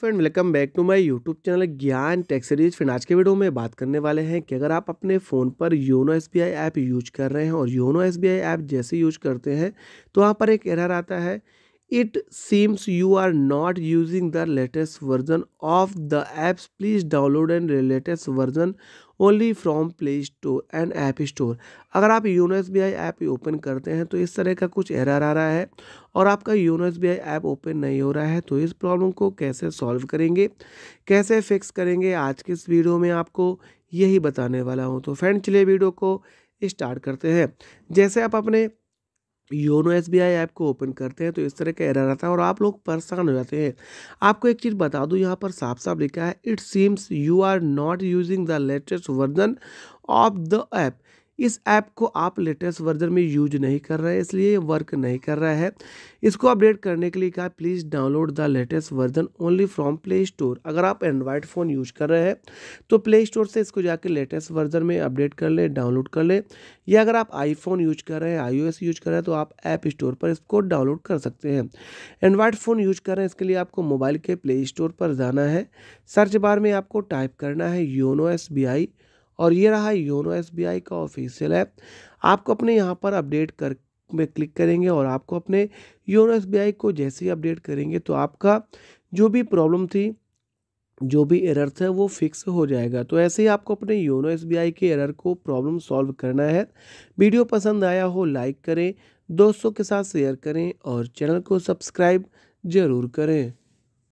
friend welcome back to my YouTube channel Gyan tech series series friend आज के video में बात करने वाले हैं कि अगर आप अपने फ़ोन पर योनो एस ऐप यूज कर रहे हैं और योनो एस ऐप जैसे यूज करते हैं तो वहाँ पर एक एरर आता है it seems you are not using the latest version of the apps please download and latest version only from Play Store and App Store अगर आप YONO S B I app open करते हैं तो इस तरह का कुछ एरर आ रहा है और आपका YONO S B I app open नहीं हो रहा है तो इस प्रॉब्लम को कैसे सॉल्व करेंगे कैसे फिक्स करेंगे आज के इस वीडियो में आपको यही बताने वाला हूँ तो फ्रेंड चले वीडियो को स्टार्ट करते हैं जैसे आप अपने YONO S B I app को ओपन करते हैं तो इस तरह का एरर आता है और आप लोग परेशान हो जाते हैं आपको एक चीज़ बता दूं यहाँ पर साफ साफ लिखा है it seems you are not using the latest version of the app इस ऐप को आप लेटेस्ट वर्जन में यूज नहीं कर रहे इसलिए ये वर्क नहीं कर रहा है इसको अपडेट करने के लिए कहा please download the latest version only from Play Store अगर आप एंड्रॉयड फ़ोन यूज कर रहे हैं तो प्ले स्टोर से इसको जाके लेटेस्ट वर्जन में अपडेट कर लें डाउनलोड कर लें या अगर आप आईफोन यूज कर रहे हैं आई यूज कर रहे हैं तो आप ऐप स्टोर पर इसको डाउनलोड कर सकते हैं एंड्रॉयड फ़ोन यूज कर रहे हैं इसके लिए आपको मोबाइल के प्ले स्टोर पर जाना है सर्च बार में आपको टाइप करना है योनो एस बी आई और ये रहा योनो एस का ऑफिशियल ऐप आपको अपने यहाँ पर अपडेट कर में क्लिक करेंगे और आपको अपने योनो एस को जैसे ही अपडेट करेंगे तो आपका जो भी प्रॉब्लम थी जो भी एरर था वो फिक्स हो जाएगा तो ऐसे ही आपको अपने योनो एस के एरर को प्रॉब्लम सॉल्व करना है वीडियो पसंद आया हो लाइक करें दोस्तों के साथ शेयर करें और चैनल को सब्सक्राइब ज़रूर करें